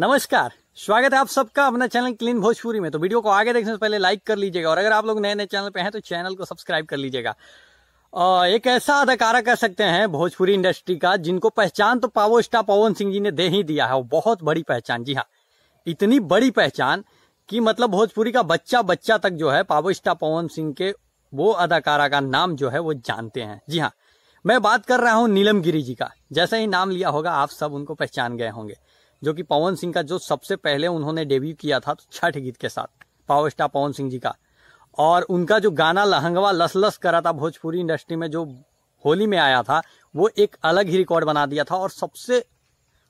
नमस्कार स्वागत है आप सबका अपना चैनल क्लीन भोजपुरी में तो वीडियो को आगे देखने से पहले लाइक कर लीजिएगा और अगर आप लोग नए नए चैनल पे हैं तो चैनल को सब्सक्राइब कर लीजिएगा एक ऐसा अदाकारा कह सकते हैं भोजपुरी इंडस्ट्री का जिनको पहचान तो पावो स्टार पवन सिंह जी ने दे ही दिया है वो बहुत बड़ी पहचान जी हाँ इतनी बड़ी पहचान कि मतलब भोजपुरी का बच्चा बच्चा तक जो है पावो स्टार पवन सिंह के वो अदाकारा का नाम जो है वो जानते हैं जी हाँ मैं बात कर रहा हूँ नीलम गिरी जी का जैसे ही नाम लिया होगा आप सब उनको पहचान गए होंगे जो कि पवन सिंह का जो सबसे पहले उन्होंने डेब्यू किया था तो छठ गीत के साथ पावर स्टार पवन सिंह जी का और उनका जो गाना लहंगवा लस लस करा था भोजपुरी इंडस्ट्री में जो होली में आया था वो एक अलग ही रिकॉर्ड बना दिया था और सबसे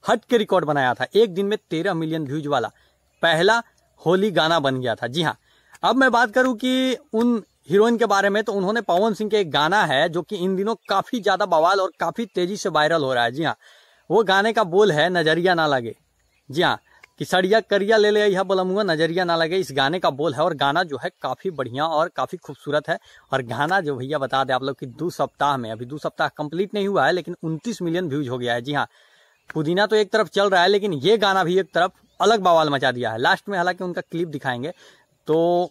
हट के रिकॉर्ड बनाया था एक दिन में तेरह मिलियन व्यूज वाला पहला होली गाना बन गया था जी हाँ अब मैं बात करूं कि उन हीरोइन के बारे में तो उन्होंने पवन सिंह के एक गाना है जो कि इन दिनों काफी ज्यादा बवाल और काफी तेजी से वायरल हो रहा है जी हाँ वो गाने का बोल है नजरिया ना लगे जी हाँ कि सड़िया करिया ले ले यह बोलमुआ नजरिया ना लगे इस गाने का बोल है और गाना जो है काफ़ी बढ़िया और काफ़ी खूबसूरत है और गाना जो भैया बता दे आप लोग कि दो सप्ताह में अभी दो सप्ताह कंप्लीट नहीं हुआ है लेकिन उनतीस मिलियन व्यूज हो गया है जी हाँ पुदीना तो एक तरफ चल रहा है लेकिन ये गाना भी एक तरफ अलग बवाल मचा दिया है लास्ट में हालांकि उनका क्लिप दिखाएंगे तो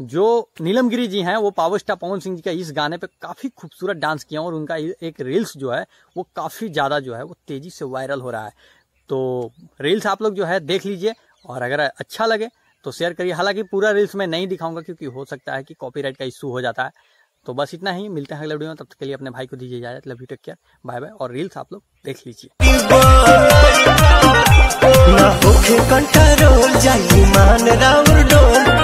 जो नीलमगिरी जी हैं वो पावर स्टार पवन सिंह जी का इस गाने पे काफ़ी खूबसूरत डांस किया और उनका एक रील्स जो है वो काफ़ी ज़्यादा जो है वो तेज़ी से वायरल हो रहा है तो रील्स आप लोग जो है देख लीजिए और अगर अच्छा लगे तो शेयर करिए हालांकि पूरा रील्स मैं नहीं दिखाऊंगा क्योंकि हो सकता है कि कॉपीराइट का इशू हो जाता है तो बस इतना ही मिलते हैं अगले वीडियो में तब तक के लिए अपने भाई को दीजिए इजाजत love you take care bye bye और रील्स आप लोग देख लीजिए